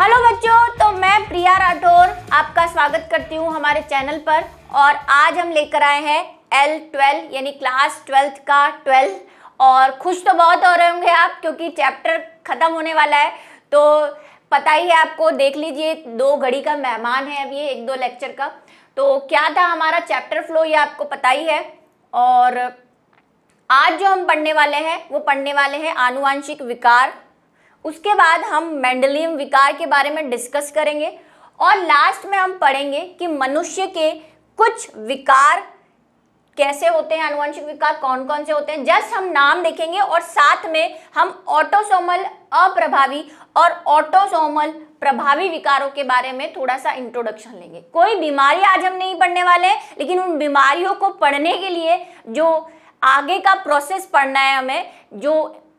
hello बच्चों तो मैं प्रिया राठौर आपका स्वागत करती हूँ हमारे चैनल पर और आज हम लेकर आए हैं एल ट्वेल्व यानी क्लास ट्वेल्थ का ट्वेल्थ और खुश तो बहुत हो रहे होंगे आप क्योंकि चैप्टर ख़त्म होने वाला है तो पता ही है आपको देख लीजिए दो घड़ी का मेहमान है अब ये एक दो लेक्चर का तो क्या था हमारा चैप्टर फ्लो ये आपको पता ही है और आज जो हम पढ़ने वाले हैं वो पढ़ने वाले हैं आनुवांशिक विकार उसके बाद हम मेंडलियम विकार के बारे में डिस्कस करेंगे और लास्ट में हम पढ़ेंगे कि मनुष्य के कुछ विकार कैसे होते हैं अनुवंशिक विकार कौन कौन से होते हैं जस्ट हम नाम देखेंगे और साथ में हम ऑटोसोमल अप्रभावी और ऑटोसोमल प्रभावी विकारों के बारे में थोड़ा सा इंट्रोडक्शन लेंगे कोई बीमारी आज हम नहीं पढ़ने वाले हैं लेकिन उन बीमारियों को पढ़ने के लिए जो आगे का प्रोसेस पढ़ना है हमें जो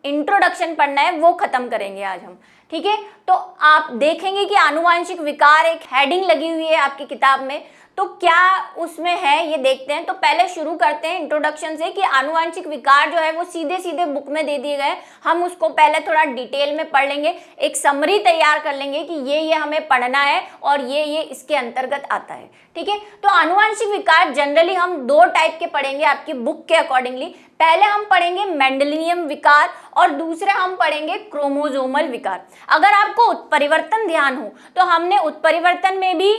इंट्रोडक्शन पढ़ना है वो खत्म करेंगे आज हम ठीक है तो आप देखेंगे कि आनुवांशिक विकार एक हेडिंग लगी हुई है आपकी किताब में तो क्या उसमें है ये देखते हैं तो पहले शुरू करते हैं इंट्रोडक्शन से कि आनुवंशिक विकार जो है वो सीधे सीधे बुक में दे दिए गए हम उसको पहले थोड़ा डिटेल में पढ़ लेंगे एक समरी तैयार कर लेंगे कि ये ये हमें पढ़ना है और ये ये इसके अंतर्गत आता है ठीक है तो आनुवंशिक विकार जनरली हम दो टाइप के पढ़ेंगे आपकी बुक के अकॉर्डिंगली पहले हम पढ़ेंगे मेंडलियम विकार और दूसरे हम पढ़ेंगे क्रोमोजोमल विकार अगर आपको उत्परिवर्तन ध्यान हो तो हमने उत्परिवर्तन में भी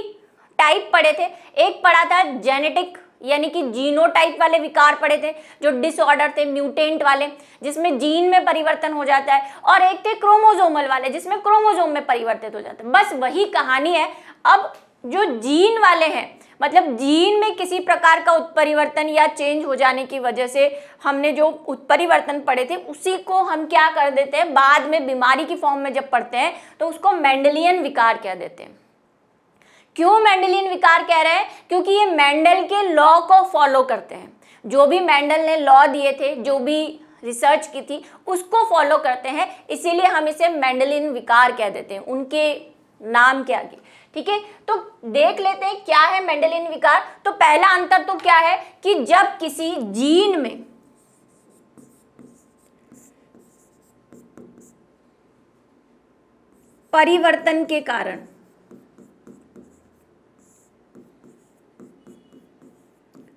टाइप पढ़े थे एक पढ़ा था जेनेटिक यानी कि जीनोटाइप वाले विकार पड़े थे जो डिसऑर्डर थे म्यूटेंट वाले जिसमें जीन में परिवर्तन हो जाता है और एक थे क्रोमोजोमल वाले जिसमें क्रोमोजोम में परिवर्तित हो जाता है बस वही कहानी है अब जो जीन वाले हैं मतलब जीन में किसी प्रकार का उत्परिवर्तन या चेंज हो जाने की वजह से हमने जो उत्परिवर्तन पड़े थे उसी को हम क्या कर देते हैं बाद में बीमारी की फॉर्म में जब पढ़ते हैं तो उसको मेंडलियन विकार कह देते हैं क्यों मेंडेलियन विकार कह रहे हैं क्योंकि ये मेंडल के लॉ को फॉलो करते हैं जो भी मेंडल ने लॉ दिए थे जो भी रिसर्च की थी उसको फॉलो करते हैं इसीलिए हम इसे मेंडलिन विकार कह देते हैं उनके नाम के आगे ठीक है तो देख लेते हैं क्या है मेंडलिन विकार तो पहला अंतर तो क्या है कि जब किसी जीन में परिवर्तन के कारण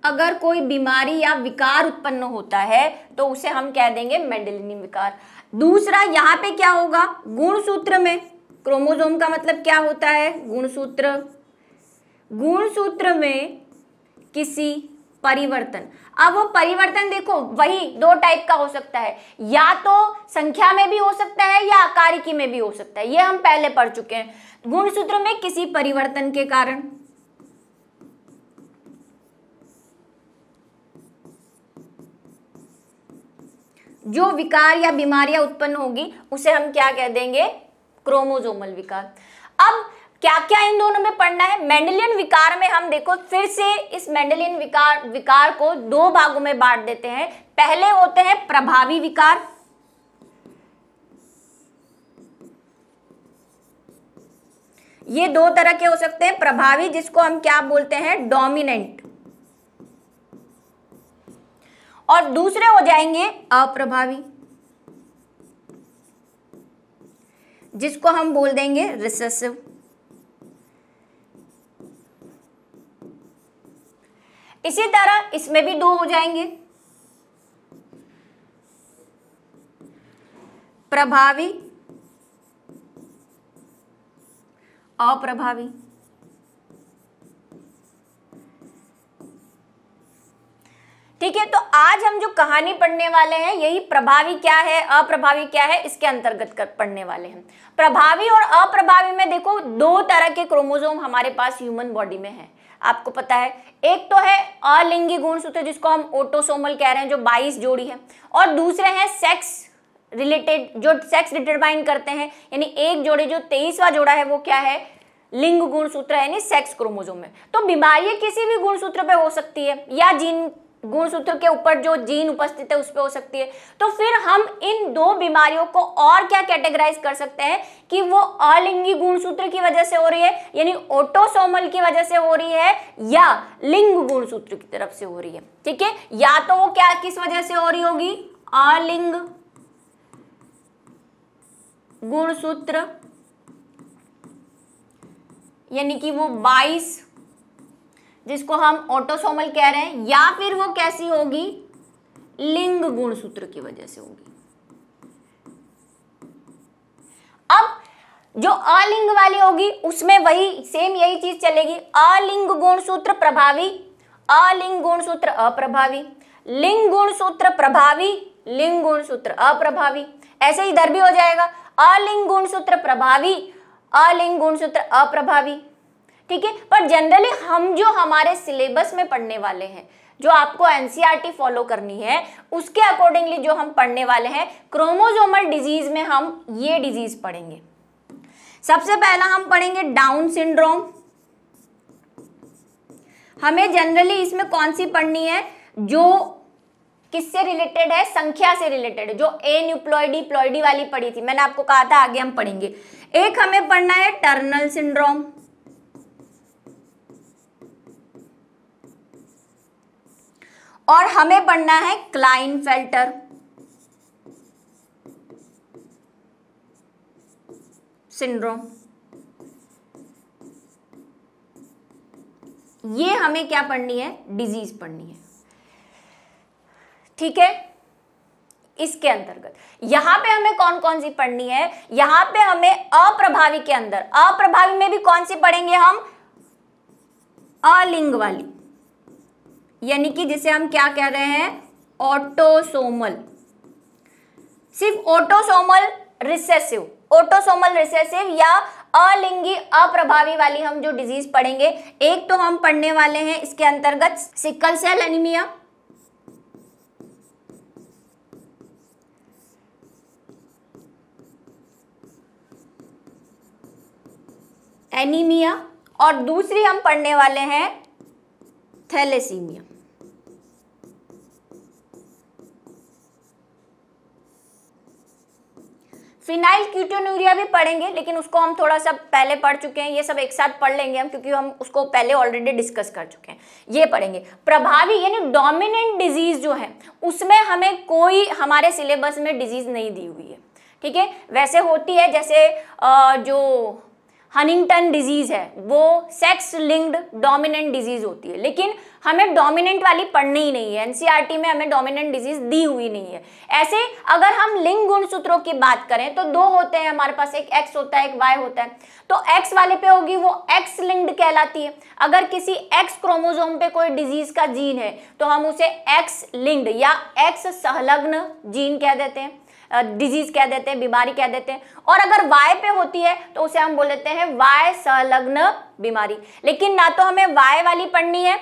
अगर कोई बीमारी या विकार उत्पन्न होता है तो उसे हम कह देंगे मेंडलिनी विकार दूसरा यहाँ पे क्या होगा गुणसूत्र में क्रोमोजोम का मतलब क्या होता है गुणसूत्र गुणसूत्र में किसी परिवर्तन अब वो परिवर्तन देखो वही दो टाइप का हो सकता है या तो संख्या में भी हो सकता है या आकारिकी में भी हो सकता है ये हम पहले पढ़ चुके हैं गुणसूत्र में किसी परिवर्तन के कारण जो विकार या बीमारियां उत्पन्न होगी उसे हम क्या कह देंगे क्रोमोजोमल विकार अब क्या क्या इन दोनों में पढ़ना है मेंडलियन विकार में हम देखो फिर से इस मेंडलियन विकार विकार को दो भागों में बांट देते हैं पहले होते हैं प्रभावी विकार ये दो तरह के हो सकते हैं प्रभावी जिसको हम क्या बोलते हैं डोमिनेंट और दूसरे हो जाएंगे अप्रभावी जिसको हम बोल देंगे रिसेसिव इसी तरह इसमें भी दो हो जाएंगे प्रभावी अप्रभावी कहानी पढ़ने वाले हैं यही प्रभावी क्या है अप्रभावी क्या है इसके अंतर्गत कर पढ़ने वाले हैं प्रभावी और अप्रभावी में देखो दो तरह के क्रोमोजोम हमारे पास ह्यूमन बॉडी में है आपको पता है एक तो है अलिंगी गुण सूत्र जिसको हम ओटोसोमल कह रहे हैं जो 22 जोड़ी है और दूसरे हैं सेक्स रिलेटेड जो सेक्स डिटरमाइन करते हैं यानी एक जोड़े जो तेईसवा जोड़ा है वो क्या है लिंग गुणसूत्र सूत्र यानी सेक्स क्रोमोजोम में तो बीमारियां किसी भी गुणसूत्र पे हो सकती है या जीन गुणसूत्र के ऊपर जो जीन उपस्थित है उस पर हो सकती है तो फिर हम इन दो बीमारियों को और क्या कैटेगराइज कर सकते हैं कि वो अलिंगी गुणसूत्र की वजह से हो रही है यानी ओटोसोमल की वजह से हो रही है या लिंग गुणसूत्र की तरफ से हो रही है ठीक है या तो वो क्या किस वजह से हो रही होगी अलिंग गुणसूत्र यानी कि वो 22 जिसको हम ऑटोसोमल कह रहे हैं या फिर वो कैसी होगी लिंग गुण सूत्र की वजह से होगी अब जो अलिंग वाली होगी उसमें वही सेम यही चीज चलेगी अलिंग गुण सूत्र प्रभावी अलिंग गुण सूत्र अप्रभावी लिंग गुण सूत्र प्रभावी लिंग गुण सूत्र अप्रभावी ऐसे ही इधर भी हो जाएगा अलिंग गुण सूत्र प्रभावी अलिंग गुण सूत्र अप्रभावी ठीक है पर जनरली हम जो हमारे सिलेबस में पढ़ने वाले हैं जो आपको एनसीईआरटी फॉलो e करनी है उसके अकॉर्डिंगली जो हम पढ़ने वाले हैं क्रोमोजोमल डिजीज में हम ये डिजीज पढ़ेंगे सबसे पहला हम पढ़ेंगे डाउन सिंड्रोम हमें जनरली इसमें कौन सी पढ़नी है जो किससे रिलेटेड है संख्या से रिलेटेड है जो ए न्यूप्लॉइडी प्लॉइडी वाली पढ़ी थी मैंने आपको कहा था आगे हम पढ़ेंगे एक हमें पढ़ना है टर्नल सिंड्रोम और हमें बनना है क्लाइन फेल्टर सिंड्रोम ये हमें क्या पढ़नी है डिजीज पढ़नी है ठीक है इसके अंतर्गत यहां पे हमें कौन कौन सी पढ़नी है यहां पे हमें अप्रभावी के अंदर अप्रभावी में भी कौन सी पढ़ेंगे हम अलिंग वाली यानी कि जिसे हम क्या कह रहे हैं ऑटोसोमल सिर्फ ऑटोसोमल रिसेसिव ऑटोसोमल रिसेसिव या अलिंगी अप्रभावी वाली हम जो डिजीज पढ़ेंगे एक तो हम पढ़ने वाले हैं इसके अंतर्गत सिकल सेल एनीमिया एनीमिया और दूसरी हम पढ़ने वाले हैं थैलेसीमिया फिनाइल क्यूटोनूरिया भी पढ़ेंगे लेकिन उसको हम थोड़ा सा पहले पढ़ चुके हैं ये सब एक साथ पढ़ लेंगे हम क्योंकि हम उसको पहले ऑलरेडी डिस्कस कर चुके हैं ये पढ़ेंगे प्रभावी यानी डोमिनेंट डिजीज जो है उसमें हमें कोई हमारे सिलेबस में डिजीज नहीं दी हुई है ठीक है वैसे होती है जैसे जो हनिंगटन डिजीज है वो सेक्स लिंक्ड डोमिनेंट डिजीज होती है लेकिन हमें डोमिनेंट वाली पढ़नी ही नहीं है एनसीईआरटी e में हमें डोमिनेंट डिजीज दी हुई नहीं है ऐसे अगर हम लिंग गुण सूत्रों की बात करें तो दो होते हैं हमारे पास एक एक्स होता है एक वाई होता है तो एक्स वाले पे होगी वो एक्स लिंक्ड कहलाती है अगर किसी एक्स क्रोमोजोम पे कोई डिजीज का जीन है तो हम उसे एक्स लिंक्ड या एक्स संलग्न जीन कह देते हैं डिजीज कह देते हैं बीमारी कह देते हैं और अगर वाय पे होती है तो उसे हम बोल देते हैं वाय संलग्न बीमारी लेकिन ना तो हमें वाय वाली पढ़नी है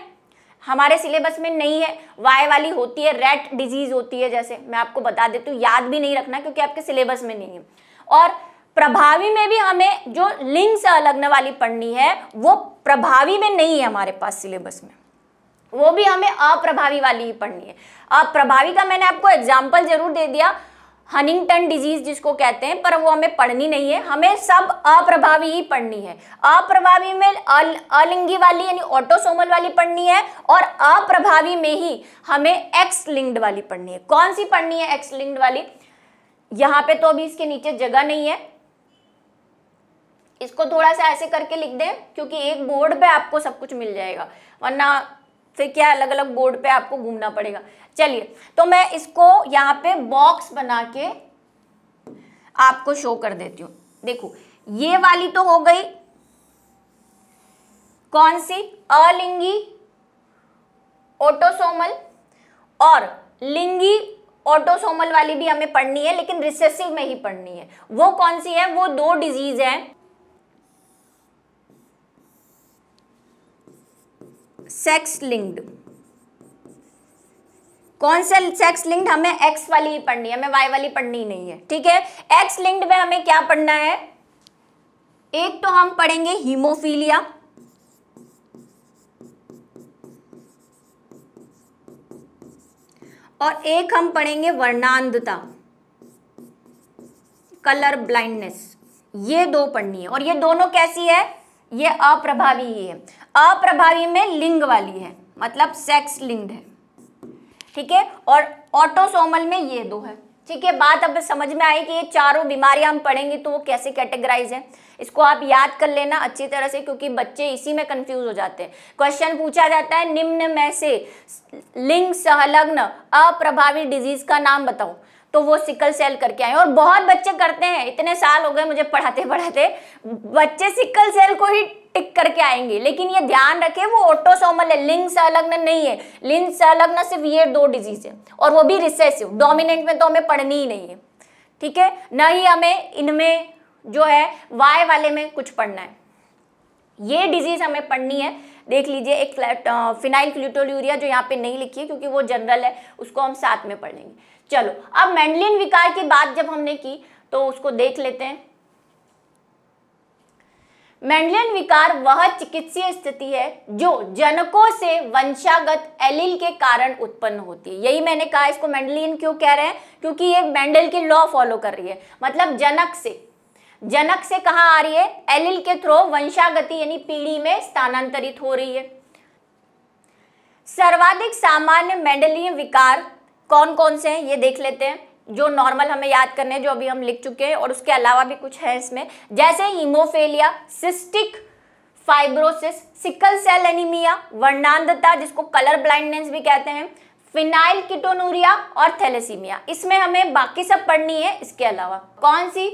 हमारे सिलेबस में नहीं है वाय वाली होती है रेट डिजीज होती है जैसे मैं आपको बता देती हूँ याद भी नहीं रखना क्योंकि आपके सिलेबस में नहीं है और प्रभावी में भी हमें जो लिंग से अलगने वाली पढ़नी है वो प्रभावी में नहीं है हमारे पास सिलेबस में वो भी हमें अप्रभावी वाली ही पढ़नी है अप्रभावी का मैंने आपको एग्जाम्पल जरूर दे दिया हनिंगटन डिजीज जिसको कहते हैं पर वो हमें पढ़नी नहीं है हमें सब अप्रभावी ही पढ़नी है अप्रभावी में अल, अलिंगी वाली यानी ऑटोसोमल वाली पढ़नी है और अप्रभावी में ही हमें एक्स लिंग्ड वाली पढ़नी है कौन सी पढ़नी है एक्स लिंग्ड वाली यहां पे तो अभी इसके नीचे जगह नहीं है इसको थोड़ा सा ऐसे करके लिख दें क्योंकि एक बोर्ड पे आपको सब कुछ मिल जाएगा वरना फिर क्या अलग अलग बोर्ड पे आपको घूमना पड़ेगा चलिए तो मैं इसको यहाँ पे बॉक्स बना के आपको शो कर देती हूँ देखो ये वाली तो हो गई कौन सी अलिंगी ऑटोसोमल और लिंगी ऑटोसोमल वाली भी हमें पढ़नी है लेकिन रिसेसिव में ही पढ़नी है वो कौन सी है वो दो डिजीज है सेक्स लिंक्ड कौन सा सेक्स लिंक्ड हमें एक्स वाली ही पढ़नी है हमें वाई वाली पढ़नी नहीं है ठीक है एक्स लिंक्ड में हमें क्या पढ़ना है एक तो हम पढ़ेंगे हीमोफीलिया और एक हम पढ़ेंगे वर्णांधता कलर ब्लाइंडनेस ये दो पढ़नी है और ये दोनों कैसी है ये अप्रभावी ही है अप्रभावी में लिंग वाली है मतलब सेक्स लिंग है ठीक है और ऑटोसोमल में ये दो है ठीक है बात अब समझ में आई कि ये चारों बीमारियां हम पढ़ेंगे तो वो कैसे कैटेगराइज है इसको आप याद कर लेना अच्छी तरह से क्योंकि बच्चे इसी में कंफ्यूज हो जाते हैं क्वेश्चन पूछा जाता है निम्न में से लिंग संलग्न अप्रभावी डिजीज का नाम बताओ तो वो सिकल सेल करके आए और बहुत बच्चे करते हैं इतने साल हो गए मुझे पढ़ाते पढ़ाते बच्चे सिकल सेल को ही टिक करके आएंगे लेकिन ये ध्यान रखें वो ऑटोसोमल है लिंग संलग्न नहीं है लिंग संलग्न सिर्फ ये दो डिजीज है और वो भी रिसेसिव डोमिनेंट में तो हमें पढ़नी ही नहीं है ठीक है न ही हमें इनमें जो है वाई वाले में कुछ पढ़ना है ये डिजीज हमें पढ़नी है देख लीजिए एक फिनाइल क्लूटोल्यूरिया जो यहाँ पे नहीं लिखी है क्योंकि वो जनरल है उसको हम साथ में पढ़ लेंगे चलो अब मेंडलियन विकार की बात जब हमने की तो उसको देख लेते हैं मेंडलियन विकार वह चिकित्सीय स्थिति है जो जनकों से वंशागत एलिल के कारण उत्पन्न होती है यही मैंने कहा इसको मेंडलियन क्यों कह रहे हैं क्योंकि ये मेंडल की लॉ फॉलो कर रही है मतलब जनक से जनक से कहा आ रही है एलिल के थ्रो वंशागति यानी पीढ़ी में स्थानांतरित हो रही है सर्वाधिक सामान्य मेंडलियन विकार कौन कौन से हैं ये देख लेते हैं जो नॉर्मल हमें याद करने जो अभी हम लिख चुके हैं और उसके अलावा भी कुछ है इसमें जैसे haemophilia cystic fibrosis sickle cell anaemia वर्णांधता जिसको कलर ब्लाइंडनेस भी कहते हैं फिनाइल किटोनूरिया और थैलेसीमिया इसमें हमें बाकी सब पढ़नी है इसके अलावा कौन सी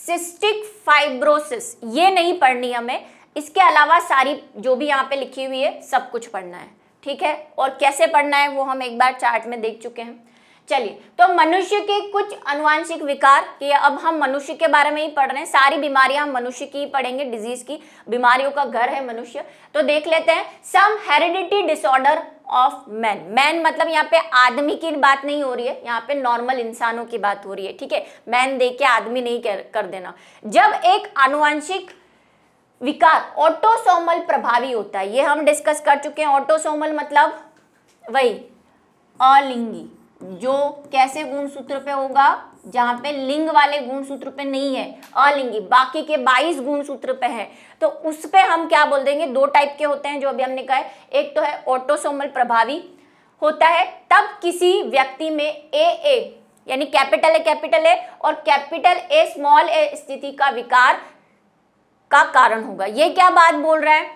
सिस्टिक फाइब्रोसिस ये नहीं पढ़नी हमें इसके अलावा सारी जो भी यहाँ पे लिखी हुई है सब कुछ पढ़ना है ठीक है और कैसे पढ़ना है वो हम एक बार चार्ट में देख चुके हैं चलिए तो मनुष्य के कुछ अनुवांशिक विकार कि अब हम मनुष्य के बारे में ही पढ़ रहे हैं सारी बीमारियां हम मनुष्य की ही पढ़ेंगे डिजीज की बीमारियों का घर है मनुष्य तो देख लेते हैं some heredity disorder of man man मतलब यहाँ पे आदमी की बात नहीं हो रही है यहाँ पे नॉर्मल इंसानों की बात हो रही है ठीक है मैन देख के आदमी नहीं कर, कर देना जब एक अनुवांशिक विकार ऑटोसोमल प्रभावी होता है ये हम डिस्कस कर चुके हैं ऑटोसोमल मतलब वही अलिंगी जो कैसे गुणसूत्र पे होगा जहां पे लिंग वाले गुण सूत्र पे नहीं है अलिंगी बाकी के 22 गुणसूत्र पे है तो उस पे हम क्या बोल देंगे दो टाइप के होते हैं जो अभी हमने कहा है एक तो है ऑटोसोमल प्रभावी होता है तब किसी व्यक्ति में ए ए यानी कैपिटल है कैपिटल ए और कैपिटल ए स्मॉल ए स्थिति का विकार का कारण होगा ये क्या बात बोल रहा है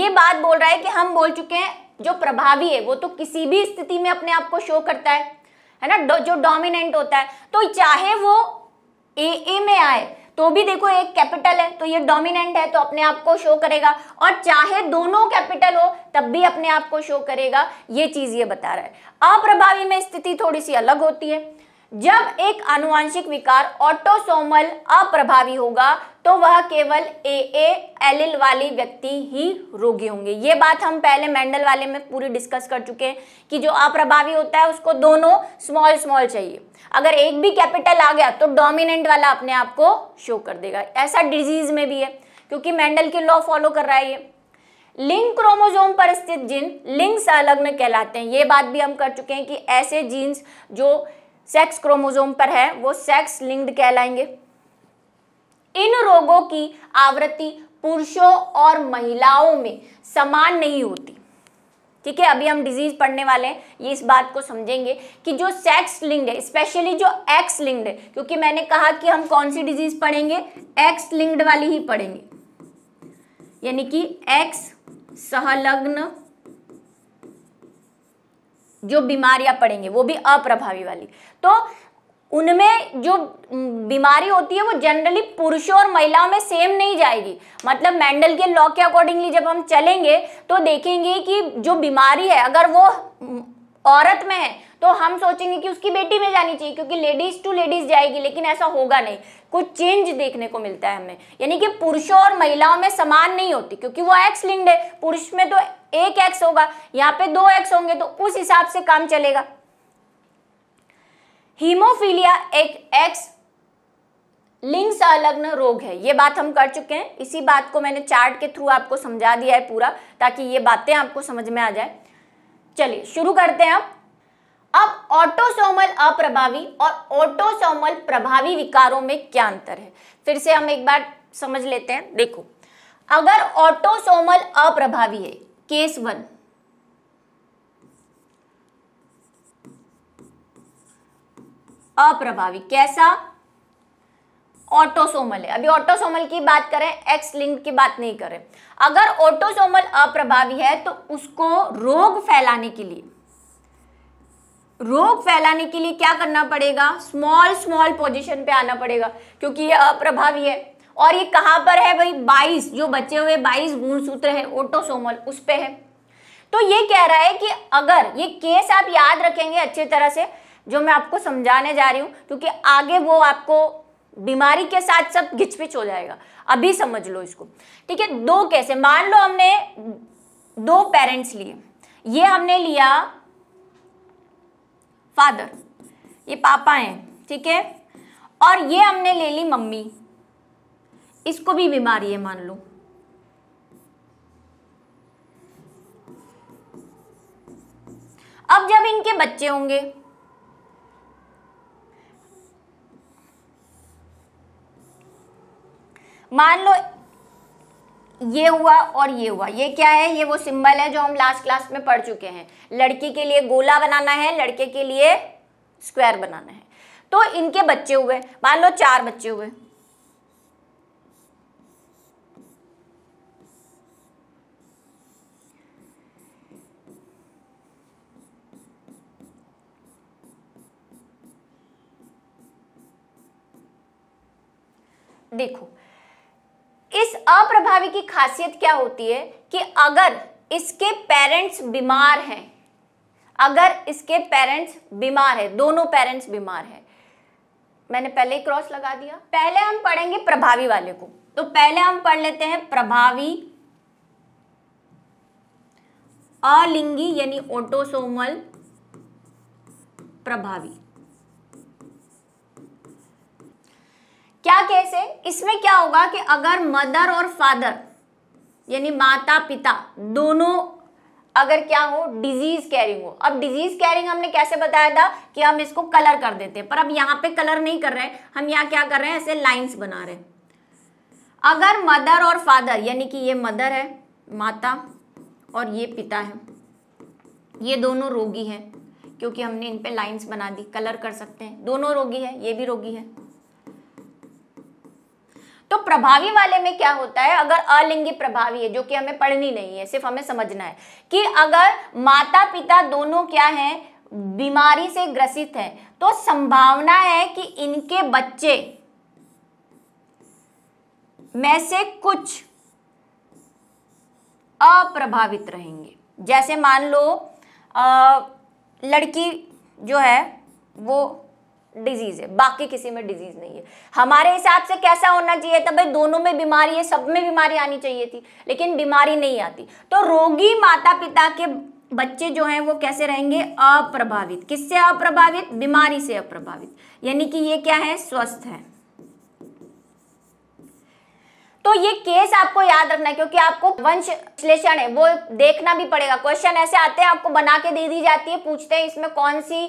ये बात बोल रहा है कि हम बोल चुके हैं जो प्रभावी है वो तो किसी भी स्थिति में अपने आप को शो करता है है ना जो डोमिनेंट होता है तो चाहे वो ए ए में आए तो भी देखो एक कैपिटल है तो ये डोमिनेंट है तो अपने आप को शो करेगा और चाहे दोनों कैपिटल हो तब भी अपने आप को शो करेगा ये चीज ये बता रहा है अप्रभावी में स्थिति थोड़ी सी अलग होती है जब एक अनुवांशिक विकार ऑटोसोमल अप्रभावी होगा तो वह केवल ए ए एल वाले व्यक्ति ही रोगी होंगे ये बात हम पहले मेंडल वाले में पूरी डिस्कस कर चुके हैं कि जो अप्रभावी होता है उसको दोनों स्मॉल स्मॉल चाहिए अगर एक भी कैपिटल आ गया तो डोमिनेंट वाला अपने आप को शो कर देगा ऐसा डिजीज में भी है क्योंकि मेंडल के लॉ फॉलो कर रहा है ये लिंग क्रोमोजोम पर स्थित जीन लिंग संलग्न कहलाते हैं ये बात भी हम कर चुके हैं कि ऐसे जीन्स जो सेक्स क्रोमोजोम पर है वो सेक्स लिंग्ड कहलाएंगे इन रोगों की आवृत्ति पुरुषों और महिलाओं में समान नहीं होती ठीक है अभी हम डिजीज पढ़ने वाले हैं ये इस बात को समझेंगे कि जो सेक्स लिंग्ड है स्पेशली जो एक्स लिंग्ड है क्योंकि मैंने कहा कि हम कौन सी डिजीज पढ़ेंगे एक्स लिंग्ड वाली ही पढ़ेंगे यानी कि एक्स सहलग्न जो बीमारियां पड़ेंगे वो भी अप्रभावी वाली तो उनमें जो बीमारी होती है वो जनरली पुरुषों और महिलाओं में सेम नहीं जाएगी मतलब मेंडल के लॉ के अकॉर्डिंगली जब हम चलेंगे तो देखेंगे कि जो बीमारी है अगर वो औरत में है तो हम सोचेंगे कि उसकी बेटी में जानी चाहिए क्योंकि लेडीज टू लेडीज जाएगी लेकिन ऐसा होगा नहीं कुछ चेंज देखने को मिलता है हमें यानी कि पुरुषों और महिलाओं में समान नहीं होती क्योंकि वो एक्स लिंक्ड है पुरुष में तो एक एक्स होगा यहाँ पे दो एक्स होंगे तो उस हिसाब से काम चलेगा हीमोफीलिया एक एक्स लिंग संलग्न रोग है ये बात हम कर चुके हैं इसी बात को मैंने चार्ट के थ्रू आपको समझा दिया है पूरा ताकि ये बातें आपको समझ में आ जाए चलिए शुरू करते हैं अब ऑटोसोमल अप्रभावी और ऑटोसोमल प्रभावी विकारों में क्या अंतर है फिर से हम एक बार समझ लेते हैं देखो अगर ऑटोसोमल अप्रभावी है केस वन अप्रभावी कैसा ऑटोसोमल है अभी ऑटोसोमल की बात करें एक्स लिंक्ड की बात नहीं करें अगर ऑटोसोमल अप्रभावी है तो उसको रोग फैलाने के लिए रोग फैलाने के लिए क्या करना पड़ेगा स्मॉल स्मॉल पोजीशन पे आना पड़ेगा क्योंकि ये अप्रभावी है और ये कहां पर है भाई बाईस जो बचे हुए बाईस गुणसूत्र है ऑटोसोमल उस पर है तो ये कह रहा है कि अगर ये केस आप याद रखेंगे अच्छी तरह से जो मैं आपको समझाने जा रही हूँ क्योंकि आगे वो आपको बीमारी के साथ सब घिचपिच हो जाएगा अभी समझ लो इसको ठीक है दो कैसे मान लो हमने दो पेरेंट्स लिए ये हमने लिया फादर ये पापा हैं ठीक है और ये हमने ले ली मम्मी इसको भी बीमारी है मान लो अब जब इनके बच्चे होंगे मान लो ये हुआ और ये हुआ ये क्या है ये वो सिंबल है जो हम लास्ट क्लास में पढ़ चुके हैं लड़की के लिए गोला बनाना है लड़के के लिए स्क्वायर बनाना है तो इनके बच्चे हुए मान लो चार बच्चे हुए देखो अप्रभावी की खासियत क्या होती है कि अगर इसके पेरेंट्स बीमार हैं अगर इसके पेरेंट्स बीमार है दोनों पेरेंट्स बीमार है मैंने पहले क्रॉस लगा दिया पहले हम पढ़ेंगे प्रभावी वाले को तो पहले हम पढ़ लेते हैं प्रभावी अलिंगी यानी ओटोसोमल प्रभावी क्या कैसे इसमें क्या होगा कि अगर मदर और फादर यानी माता पिता दोनों अगर क्या हो डिजीज कैरिंग हो अब डिजीज कैरिंग हमने कैसे बताया था कि हम इसको कलर कर देते हैं पर अब यहाँ पे कलर नहीं कर रहे हैं हम यहाँ क्या कर रहे हैं ऐसे लाइंस बना रहे हैं अगर मदर और फादर यानी कि ये मदर है माता और ये पिता है ये दोनों रोगी हैं क्योंकि हमने इन पे लाइंस बना दी कलर कर सकते हैं दोनों रोगी है ये भी रोगी है तो प्रभावी वाले में क्या होता है अगर अलिंगी प्रभावी है जो कि हमें पढ़नी नहीं है सिर्फ हमें समझना है कि अगर माता पिता दोनों क्या है बीमारी से ग्रसित है तो संभावना है कि इनके बच्चे में से कुछ अप्रभावित रहेंगे जैसे मान लो आ, लड़की जो है वो डिजीज है बाकी किसी में डिजीज नहीं है हमारे हिसाब से कैसा होना चाहिए था भाई दोनों में बीमारी है सब में बीमारी आनी चाहिए थी लेकिन बीमारी नहीं आती तो रोगी माता पिता के बच्चे जो हैं वो कैसे रहेंगे अप्रभावित किससे अप्रभावित बीमारी से अप्रभावित यानी कि ये क्या है स्वस्थ है तो ये केस आपको याद रखना है क्योंकि आपको वंश विश्लेषण है वो देखना भी पड़ेगा क्वेश्चन ऐसे आते हैं आपको बना के दे दी जाती है पूछते हैं इसमें कौन सी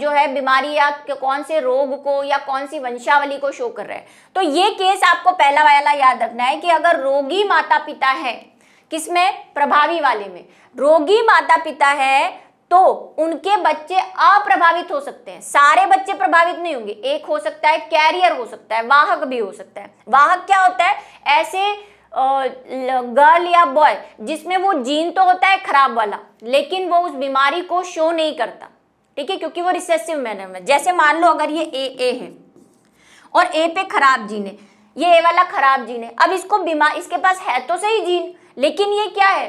जो है बीमारी या कौन से रोग को या कौन सी वंशावली को शो कर रहा है तो ये केस आपको पहला वाला याद रखना है कि अगर रोगी माता पिता है किसमें प्रभावी वाले में रोगी माता पिता है तो उनके बच्चे अप्रभावित हो सकते हैं सारे बच्चे प्रभावित नहीं होंगे एक हो सकता है कैरियर हो सकता है वाहक भी हो सकता है वाहक क्या होता है ऐसे गर्ल या बॉय जिसमें वो जीन तो होता है खराब वाला लेकिन वो उस बीमारी को शो नहीं करता ठीक है क्योंकि वो रिसेसिव मैनर में जैसे मान लो अगर ये ए ए है और ए पे खराब जीन है ये ए वाला खराब जीन है अब इसको बीमार इसके पास है तो सही जीन लेकिन ये क्या है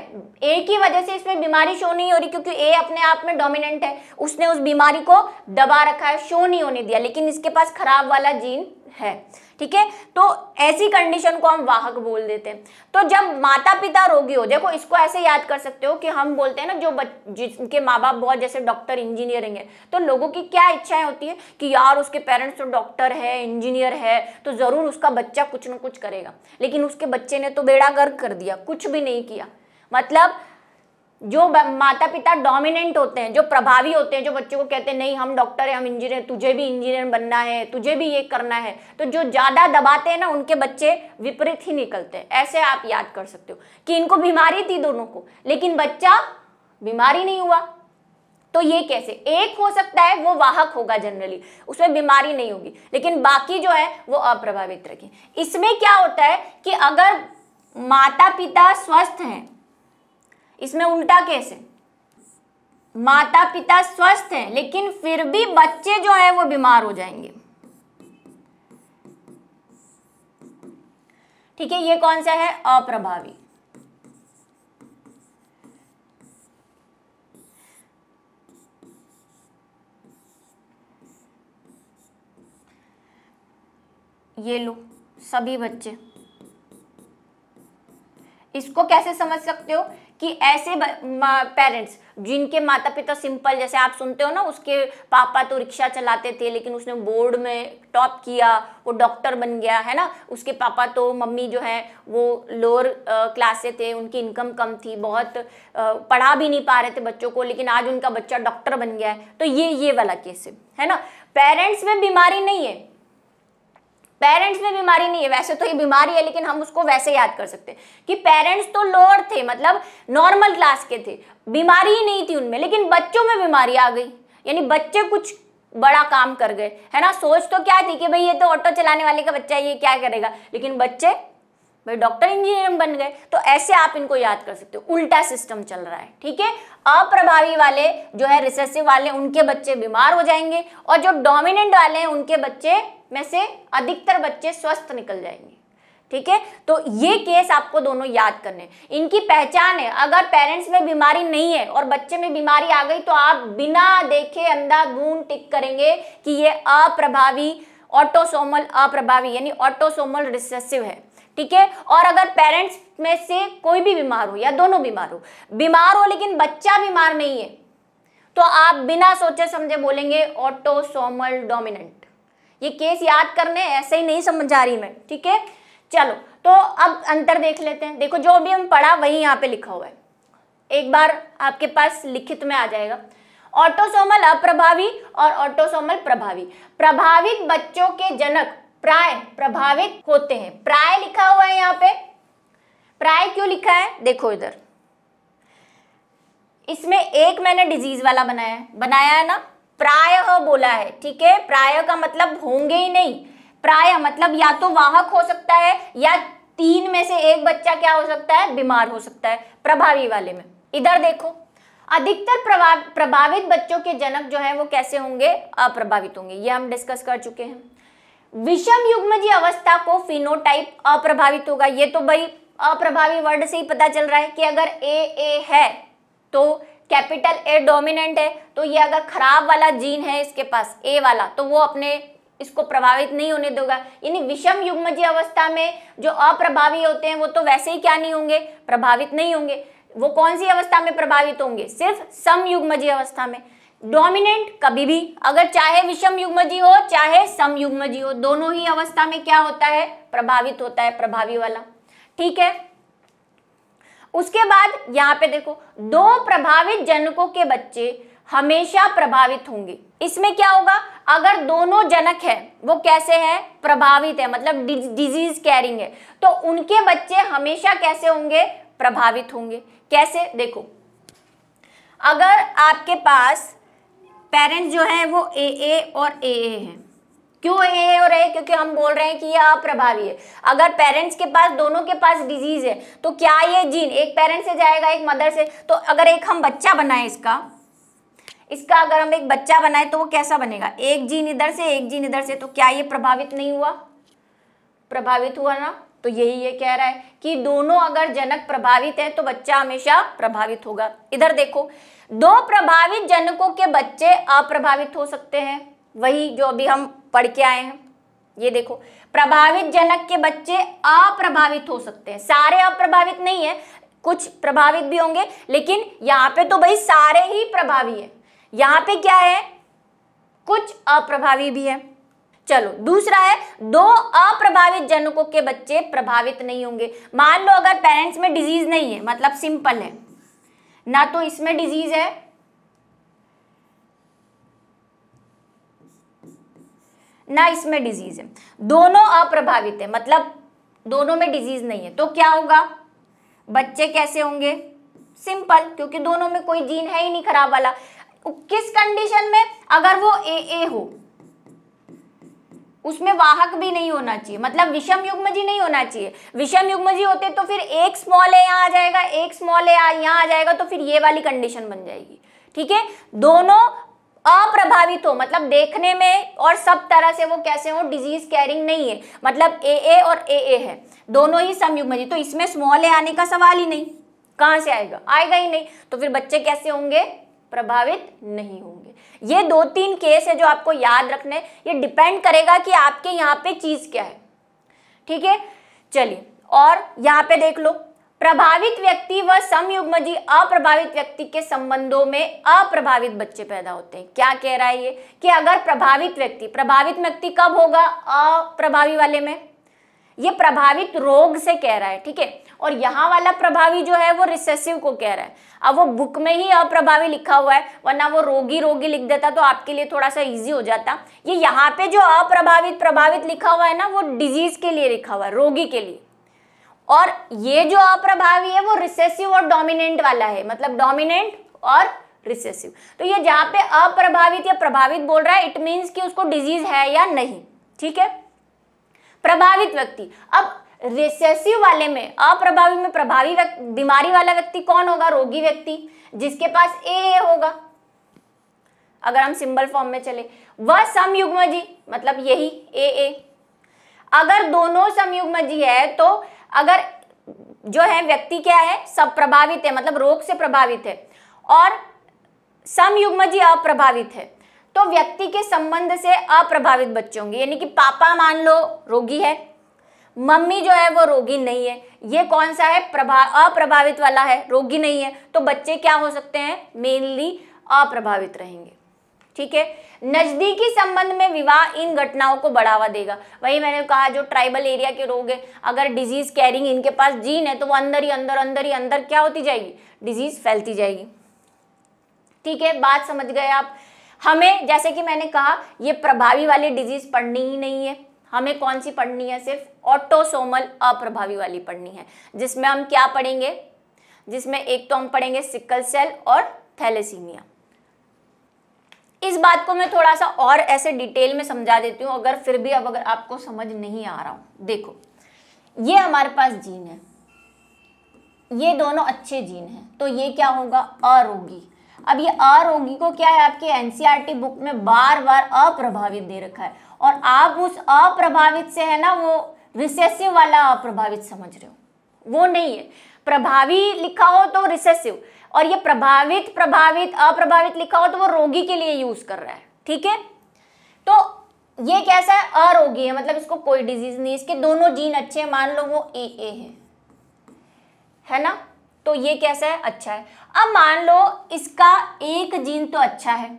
ए की वजह से इसमें बीमारी शो नहीं हो रही क्योंकि ए अपने आप में डोमिनेंट है उसने उस बीमारी को दबा रखा है शो नहीं होने दिया लेकिन इसके पास खराब वाला जीन है ठीक है तो ऐसी कंडीशन को हम वाहक बोल देते हैं तो जब माता पिता रोगी हो देखो इसको ऐसे याद कर सकते हो कि हम बोलते हैं ना जो जिनके माँ बाप बहुत जैसे डॉक्टर इंजीनियरिंग है तो लोगों की क्या इच्छाएं होती है कि यार उसके पेरेंट्स तो डॉक्टर है इंजीनियर है तो ज़रूर उसका बच्चा कुछ ना कुछ करेगा लेकिन उसके बच्चे ने तो बेड़ा गर्क कर दिया कुछ भी नहीं किया मतलब जो माता पिता डोमिनेंट होते हैं जो प्रभावी होते हैं जो बच्चों को कहते हैं नहीं हम डॉक्टर हैं हम इंजीनियर तुझे भी इंजीनियर बनना है तुझे भी ये करना है तो जो ज़्यादा दबाते हैं ना उनके बच्चे विपरीत ही निकलते हैं ऐसे आप याद कर सकते हो कि इनको बीमारी थी दोनों को लेकिन बच्चा बीमारी नहीं हुआ तो ये कैसे एक हो सकता है वो वाहक होगा जनरली उसमें बीमारी नहीं होगी लेकिन बाकी जो है वो अप्रभावित रखें इसमें क्या होता है कि अगर माता पिता स्वस्थ हैं इसमें उल्टा केस है माता पिता स्वस्थ हैं लेकिन फिर भी बच्चे जो है वो बीमार हो जाएंगे ठीक है ये कौन सा है अप्रभावी ये लो सभी बच्चे इसको कैसे समझ सकते हो कि ऐसे पेरेंट्स जिनके माता पिता सिंपल जैसे आप सुनते हो ना उसके पापा तो रिक्शा चलाते थे लेकिन उसने बोर्ड में टॉप किया वो डॉक्टर बन गया है ना उसके पापा तो मम्मी जो है वो लोअर क्लास से थे उनकी इनकम कम थी बहुत आ, पढ़ा भी नहीं पा रहे थे बच्चों को लेकिन आज उनका बच्चा डॉक्टर बन गया है तो ये ये वाला केस है ना पेरेंट्स में बीमारी नहीं है पेरेंट्स में बीमारी नहीं है वैसे तो ये बीमारी है लेकिन हम उसको वैसे याद कर सकते हैं कि पेरेंट्स तो लोअर थे मतलब नॉर्मल क्लास के थे बीमारी ही नहीं थी उनमें लेकिन बच्चों में बीमारी आ गई यानी बच्चे कुछ बड़ा काम कर गए है ना सोच तो क्या थी कि भाई ये तो ऑटो चलाने वाले का बच्चा है ये क्या करेगा लेकिन बच्चे भाई डॉक्टर इंजीनियर बन गए तो ऐसे आप इनको याद कर सकते हो उल्टा सिस्टम चल रहा है ठीक है अप्रभावी वाले जो है रिसेसिव वाले उनके बच्चे बीमार हो जाएंगे और जो डोमिनेंट वाले हैं उनके बच्चे में से अधिकतर बच्चे स्वस्थ निकल जाएंगे ठीक है तो ये केस आपको दोनों याद करने इनकी पहचान है अगर पेरेंट्स में बीमारी नहीं है और बच्चे में बीमारी आ गई तो आप बिना देखे गून टिक करेंगे कि ये अप्रभावी ऑटोसोमल अप्रभावी यानी ऑटोसोमल रिसेसिव है ठीक है और अगर पेरेंट्स में से कोई भी बीमार हो या दोनों बीमार हो बीमार हो लेकिन बच्चा बीमार नहीं है तो आप बिना सोचे समझे बोलेंगे ऑटोसोमल डोमिनेंट ये केस याद करने ऐसे ही नहीं समझा रही मैं ठीक है चलो तो अब अंतर देख लेते हैं देखो जो भी हम पढ़ा वही यहाँ पे लिखा हुआ है एक बार आपके पास लिखित में आ जाएगा ऑटोसोमल अप्रभावी और ऑटोसोमल प्रभावी प्रभावित बच्चों के जनक प्राय प्रभावित होते हैं प्राय लिखा हुआ है यहाँ पे प्राय क्यों लिखा है देखो इधर इसमें एक मैंने डिजीज वाला बनाया है बनाया है ना प्राय बोला है ठीक है प्राय का मतलब होंगे ही नहीं प्राय मतलब या तो वाहक हो सकता है या तीन में से एक बच्चा क्या हो सकता है बीमार हो सकता है प्रभावी वाले में इधर देखो अधिकतर प्रभावित बच्चों के जनक जो है वो कैसे होंगे अप्रभावित होंगे ये हम डिस्कस कर चुके हैं विषम युग्म जी अवस्था को फिनोटाइप अप्रभावित होगा ये तो भाई अप्रभावी वर्ड से ही पता चल रहा है कि अगर ए ए है तो कैपिटल ए डोमिनेंट है तो ये अगर खराब वाला जीन है इसके पास ए वाला तो वो अपने इसको प्रभावित नहीं होने दोगा यानी विषम युग्म जी अवस्था में जो अप्रभावी होते हैं वो तो वैसे ही क्या नहीं होंगे प्रभावित नहीं होंगे वो कौन सी अवस्था में प्रभावित होंगे सिर्फ समयुग्मजी अवस्था में डोमिनेंट कभी भी अगर चाहे विषम युग्मजी हो चाहे सम युग्मजी हो दोनों ही अवस्था में क्या होता है प्रभावित होता है प्रभावी वाला ठीक है उसके बाद यहां पे देखो दो प्रभावित जनकों के बच्चे हमेशा प्रभावित होंगे इसमें क्या होगा अगर दोनों जनक है वो कैसे है प्रभावित है मतलब डिजीज कैरिंग है तो उनके बच्चे हमेशा कैसे होंगे प्रभावित होंगे कैसे देखो अगर आपके पास पेरेंट्स जो हैं वो ए ए और ए ए हैं क्यों ए ए और ए क्योंकि हम बोल रहे हैं कि ये अप्रभावी है अगर पेरेंट्स के पास दोनों के पास डिजीज है तो क्या ये जीन एक पेरेंट से जाएगा एक मदर से तो अगर एक हम बच्चा बनाए इसका इसका अगर हम एक बच्चा बनाए तो वो कैसा बनेगा एक जीन इधर से एक जीन इधर से तो क्या ये प्रभावित नहीं हुआ प्रभावित हुआ ना तो यही ये कह रहा है कि दोनों अगर जनक प्रभावित है तो बच्चा हमेशा प्रभावित होगा इधर देखो दो प्रभावित जनकों के बच्चे अप्रभावित हो सकते हैं वही जो अभी हम पढ़ के आए हैं ये देखो प्रभावित जनक के बच्चे अप्रभावित हो सकते हैं सारे अप्रभावित नहीं है कुछ प्रभावित भी होंगे लेकिन यहाँ पे तो भाई सारे ही प्रभावी है यहां पे क्या है कुछ अप्रभावी भी है चलो दूसरा है दो अप्रभावित जनकों के बच्चे प्रभावित नहीं होंगे मान लो अगर पेरेंट्स में डिजीज नहीं है मतलब सिंपल है ना तो इसमें डिजीज है ना इसमें डिजीज है दोनों अप्रभावित है मतलब दोनों में डिजीज नहीं है तो क्या होगा बच्चे कैसे होंगे सिंपल क्योंकि दोनों में कोई जीन है ही नहीं खराब वाला किस कंडीशन में अगर वो ए ए हो उसमें वाहक भी नहीं होना चाहिए मतलब विषम युग्म जी नहीं होना चाहिए विषम युग्म जी होते तो फिर एक स्मॉल ए यहाँ आ जाएगा एक स्मॉल ए यहाँ आ जाएगा तो फिर ये वाली कंडीशन बन जाएगी ठीक है दोनों अप्रभावित हो मतलब देखने में और सब तरह से वो कैसे हो डिजीज कैरिंग नहीं है मतलब ए ए और ए ए है दोनों ही समयुग्म जी तो इसमें स्मॉल ए आने का सवाल ही नहीं कहाँ से आएगा आएगा ही नहीं तो फिर बच्चे कैसे होंगे प्रभावित नहीं होंगे ये दो तीन केस है जो आपको याद रखने ये डिपेंड करेगा कि आपके यहाँ पे चीज़ क्या है ठीक है चलिए और यहाँ पे देख लो प्रभावित व्यक्ति व समयुग्मजी अप्रभावित व्यक्ति के संबंधों में अप्रभावित बच्चे पैदा होते हैं क्या कह रहा है ये कि अगर प्रभावित व्यक्ति प्रभावित व्यक्ति कब होगा अप्रभावी वाले में ये प्रभावित रोग से कह रहा है ठीक है और यहाँ वाला प्रभावी जो है वो रिसेसिव को कह रहा है अब वो बुक में ही अप्रभावी लिखा हुआ है वरना वो रोगी रोगी लिख देता तो आपके लिए थोड़ा सा इजी हो जाता ये यहाँ पे जो अप्रभावित प्रभावित लिखा हुआ है ना वो डिजीज के लिए लिखा हुआ है रोगी के लिए और ये जो अप्रभावी है वो रिसेसिव और डोमिनेंट वाला है मतलब डोमिनेंट और रिसेसिव तो ये जहाँ पे अप्रभावित या प्रभावित बोल रहा है इट मीन्स कि उसको डिजीज है या नहीं ठीक है प्रभावित व्यक्ति अब रिसेसिव वाले में अप्रभावी में प्रभावी बीमारी वाला व्यक्ति कौन होगा रोगी व्यक्ति जिसके पास ए होगा अगर हम सिंबल फॉर्म में चले वह समयुग्म जी मतलब यही ए ए अगर दोनों समयुग्म जी है तो अगर जो है व्यक्ति क्या है सब प्रभावित है मतलब रोग से प्रभावित है और समयुग्म जी अप्रभावित है तो व्यक्ति के संबंध से अप्रभावित बच्चे होंगे यानी कि पापा मान लो रोगी है मम्मी जो है वो रोगी नहीं है ये कौन सा है प्रभा अप्रभावित वाला है रोगी नहीं है तो बच्चे क्या हो सकते हैं मेनली अप्रभावित रहेंगे ठीक है नजदीकी संबंध में विवाह इन घटनाओं को बढ़ावा देगा वही मैंने कहा जो ट्राइबल एरिया के रोग है अगर डिजीज कैरिंग इनके पास जीन है तो वो अंदर ही अंदर अंदर ही अंदर क्या होती जाएगी डिजीज फैलती जाएगी ठीक है बात समझ गए आप हमें जैसे कि मैंने कहा ये प्रभावी वाली डिजीज पढ़नी ही नहीं है हमें कौन सी पढ़नी है सिर्फ ऑटोसोमल अप्रभावी वाली पढ़नी है जिसमें हम क्या पढ़ेंगे जिसमें एक तो हम पढ़ेंगे सिकल सेल और थैलेसीमिया इस बात को मैं थोड़ा सा और ऐसे डिटेल में समझा देती हूँ अगर फिर भी अब अगर आपको समझ नहीं आ रहा हूं देखो ये हमारे पास जीन है ये दोनों अच्छे जीन हैं तो ये क्या होगा अरोगी अब ये रोगी को क्या है आपके एनसीईआरटी बुक e में बार बार अप्रभावित दे रखा है और आप उस अप्रभावित से है ना वो रिसेसिव वाला अप्रभावित समझ रहे हो वो नहीं है प्रभावी लिखा हो तो रिसेसिव और ये प्रभावित प्रभावित अप्रभावित लिखा हो तो वो रोगी के लिए यूज कर रहा है ठीक है तो ये कैसा है अरोगी है मतलब इसको कोई डिजीज नहीं इसके दोनों जीन अच्छे हैं मान लो वो ए ए है है ना तो ये कैसा है अच्छा है अब मान लो इसका एक जीन तो अच्छा है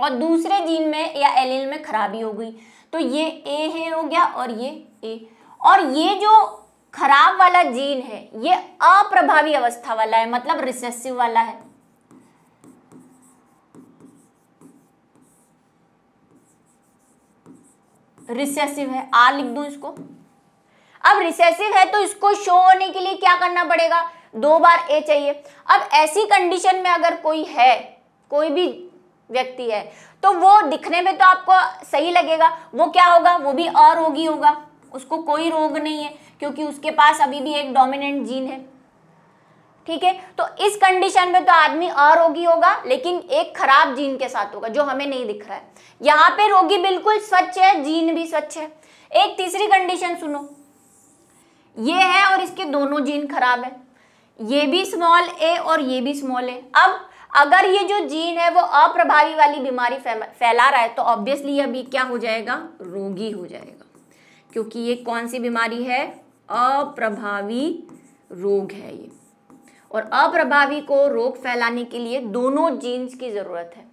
और दूसरे जीन में या एलिल में खराबी हो गई तो ये ए है हो गया और ये ए और ये जो खराब वाला जीन है ये अप्रभावी अवस्था वाला है मतलब रिसेसिव वाला है रिसेसिव है आ लिख दू इसको अब रिसेसिव है तो इसको शो होने के लिए क्या करना पड़ेगा दो बार ए चाहिए अब ऐसी कंडीशन में अगर कोई है कोई भी व्यक्ति है तो वो दिखने में तो आपको सही लगेगा वो क्या होगा वो भी अरोगी होगा उसको कोई रोग नहीं है क्योंकि उसके पास अभी भी एक डोमिनेंट जीन है ठीक है तो इस कंडीशन में तो आदमी अरोगी होगा लेकिन एक खराब जीन के साथ होगा जो हमें नहीं दिख रहा है यहाँ पे रोगी बिल्कुल स्वच्छ है जीन भी स्वच्छ है एक तीसरी कंडीशन सुनो ये है और इसके दोनों जीन खराब है ये भी स्मॉल ए और ये भी स्मॉल ए अब अगर ये जो जीन है वो अप्रभावी वाली बीमारी फैला रहा है तो ऑब्वियसली अभी क्या हो जाएगा रोगी हो जाएगा क्योंकि ये कौन सी बीमारी है अप्रभावी रोग है ये और अप्रभावी को रोग फैलाने के लिए दोनों जीन्स की ज़रूरत है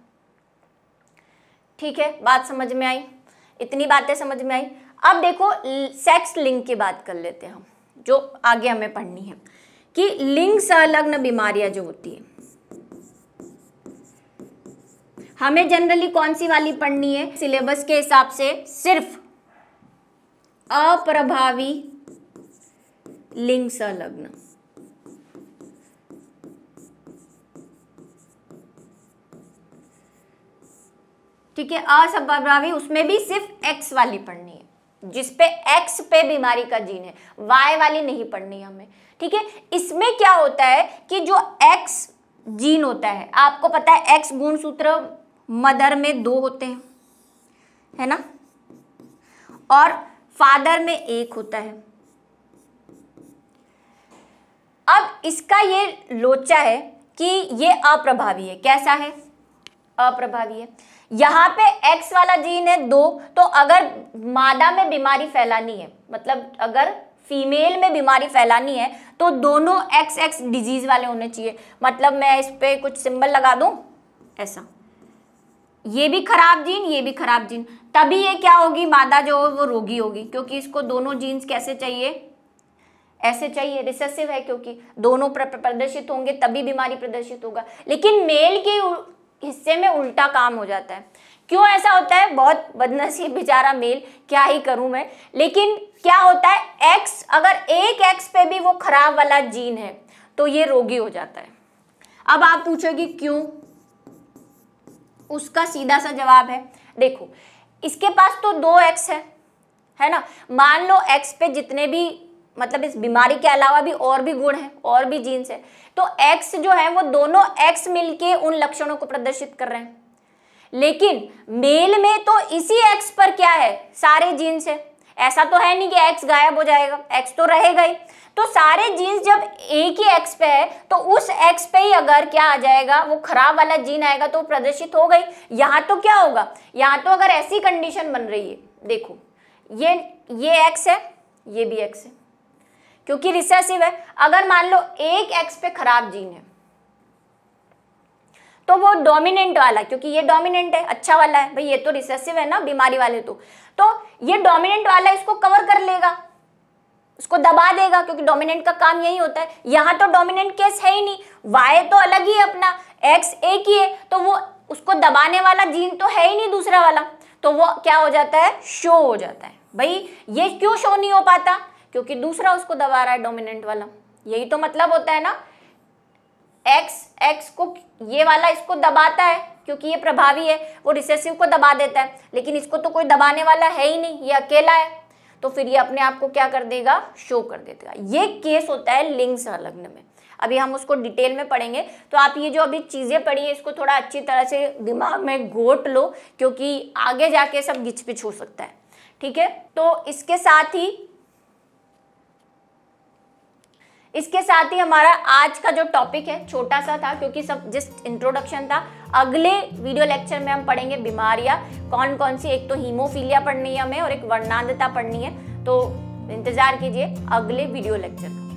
ठीक है बात समझ में आई इतनी बातें समझ में आई अब देखो सेक्स लिंग की बात कर लेते हैं हम जो आगे हमें पढ़नी है कि लिंग संलग्न बीमारियां जो होती है हमें जनरली कौन सी वाली पढ़नी है सिलेबस के हिसाब से सिर्फ अप्रभावी लिंग संलग्न ठीक है असप्रभावी उसमें भी सिर्फ एक्स वाली पढ़नी है जिसपे एक्स पे बीमारी का जीन है वाई वाली नहीं पढ़नी हमें ठीक है इसमें क्या होता है कि जो एक्स जीन होता है आपको पता है एक्स गुण सूत्र मदर में दो होते हैं है ना और फादर में एक होता है अब इसका ये लोचा है कि ये अप्रभावी है कैसा है अप्रभावी है यहाँ पे एक्स वाला जीन है दो तो अगर मादा में बीमारी फैलानी है मतलब अगर फीमेल में बीमारी फैलानी है तो दोनों एक्स एक्स डिजीज वाले होने चाहिए मतलब मैं इस पर कुछ सिंबल लगा दू ऐसा ये भी खराब जीन ये भी खराब जीन तभी ये क्या होगी मादा जो वो रोगी होगी क्योंकि इसको दोनों जीन्स कैसे चाहिए ऐसे चाहिए रिसेसिव है क्योंकि दोनों प्रदर्शित होंगे तभी बीमारी प्रदर्शित होगा लेकिन मेल की हिस्से में उल्टा काम हो जाता है क्यों ऐसा होता है बहुत बदनसीब बेचारा मेल क्या ही करूं मैं लेकिन क्या होता है एक्स अगर एक एक्स पे भी वो खराब वाला जीन है तो ये रोगी हो जाता है अब आप पूछोगे क्यों उसका सीधा सा जवाब है देखो इसके पास तो दो एक्स है है ना मान लो एक्स पे जितने भी मतलब इस बीमारी के अलावा भी और भी गुण है और भी जीन्स है तो एक्स जो है वो दोनों एक्स मिलके उन लक्षणों को प्रदर्शित कर रहे हैं लेकिन मेल में तो इसी एक्स पर क्या है सारे जीन्स है ऐसा तो है नहीं कि एक्स गायब हो जाएगा एक्स तो रहेगा ही तो सारे जीन्स जब एक ही एक्स पे है तो उस एक्स पे ही अगर क्या आ जाएगा वो खराब वाला जीन आएगा तो प्रदर्शित हो गई यहाँ तो क्या होगा यहाँ तो अगर ऐसी कंडीशन बन रही है देखो ये ये एक्स है ये भी एक्स है क्योंकि रिसेसिव है अगर मान लो एक एक्स पे खराब जीन है तो वो डोमिनेंट वाला क्योंकि ये डोमिनेंट है अच्छा वाला है भाई ये तो रिसेसिव है ना बीमारी वाले तो तो ये डोमिनेंट वाला इसको कवर कर लेगा उसको दबा देगा क्योंकि डोमिनेंट का काम यही होता है यहां तो डोमिनेंट केस है ही नहीं वाई तो अलग ही है अपना एक्स एक ही है तो वो उसको दबाने वाला जीन तो है ही नहीं दूसरा वाला तो वो क्या हो जाता है शो हो जाता है भाई ये क्यों शो नहीं हो पाता क्योंकि दूसरा उसको दबा रहा है डोमिनेंट वाला यही तो मतलब होता है ना एक्स एक्स को ये वाला इसको दबाता है क्योंकि ये प्रभावी है वो रिसेसिव को दबा देता है लेकिन इसको तो कोई दबाने वाला है ही नहीं ये अकेला है तो फिर ये अपने आप को क्या कर देगा शो कर देगा ये केस होता है लिंग संलग्न में अभी हम उसको डिटेल में पढ़ेंगे तो आप ये जो अभी चीज़ें पढ़ी है इसको थोड़ा अच्छी तरह से दिमाग में घोट लो क्योंकि आगे जाके सब गिचपिच हो सकता है ठीक है तो इसके साथ ही इसके साथ ही हमारा आज का जो टॉपिक है छोटा सा था क्योंकि सब जस्ट इंट्रोडक्शन था अगले वीडियो लेक्चर में हम पढ़ेंगे बीमारियां कौन कौन सी एक तो हीमोफीलिया पढ़नी है हमें और एक वर्णांधता पढ़नी है तो इंतज़ार कीजिए अगले वीडियो लेक्चर का